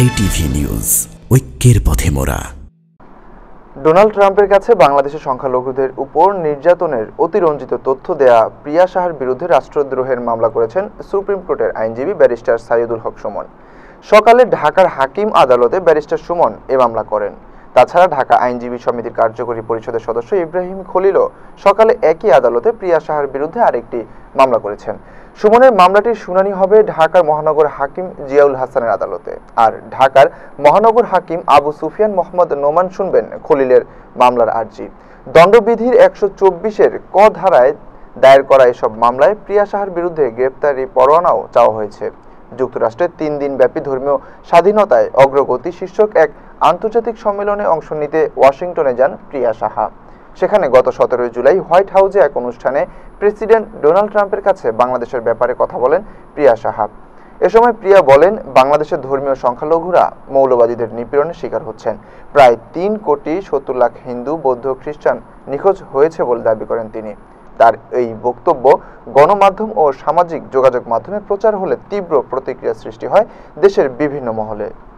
JTV news ঐক্যের পথে Donald ট্রাম্পের কাছে বাংলাদেশের সংখ্যালঘুদের উপর নির্যাতনের অতিরঞ্জিত তথ্য দেয়া প্রিয়া শাহার বিরুদ্ধে রাষ্ট্রদ্রোহের মামলা করেছেন সুপ্রিম কোর্টের আইনজীবী ব্যারিস্টার সাইদুল হক সুমন সকালে ঢাকার হাকিম আদালতে ব্যারিস্টার সুমন এ মামলা করেন তাছাড়া ঢাকা আইনজীবী সমিতির কার্যকরী পরিষদের সদস্য ইব্রাহিম খলিলও সকালে একই আদালতে প্রিয়া শাহার বিরুদ্ধে আরেকটি মামলা করেছেন সুমনের মামলাটির শুনানি হবে ঢাকার মহানগর হাকিম জিয়াউল হাসানের আদালতে আর ঢাকার মহানগর হাকিম আবু সুফিয়ান মোহাম্মদ নোমান শুনবেন খলিলের মামলার আর্জি দণ্ডবিধির একশো চব্বিশের ক ধারায় দায়ের করা এসব মামলায় প্রিয়া সাহার বিরুদ্ধে গ্রেপ্তারি পরোয়ানাও চাওয়া হয়েছে যুক্তরাষ্ট্রে তিন দিন ব্যাপী ধর্মীয় স্বাধীনতায় অগ্রগতি শীর্ষক এক আন্তর্জাতিক সম্মেলনে অংশ নিতে ওয়াশিংটনে যান প্রিয়া সাহা সেখানে গত সতেরোই জুলাই হোয়াইট হাউসে এক অনুষ্ঠানে প্রেসিডেন্ট ডোনাল্ড ট্রাম্পের কাছে বাংলাদেশের ব্যাপারে কথা বলেন প্রিয়া সাহাব এ সময় প্রিয়া বলেন বাংলাদেশের ধর্মীয় সংখ্যালঘুরা মৌলবাদীদের নিপীড়নের শিকার হচ্ছেন প্রায় তিন কোটি সত্তর লাখ হিন্দু বৌদ্ধ খ্রিস্টান নিখোঁজ হয়েছে বলে দাবি করেন তিনি তার এই বক্তব্য গণমাধ্যম ও সামাজিক যোগাযোগ মাধ্যমে প্রচার হলে তীব্র প্রতিক্রিয়া সৃষ্টি হয় দেশের বিভিন্ন মহলে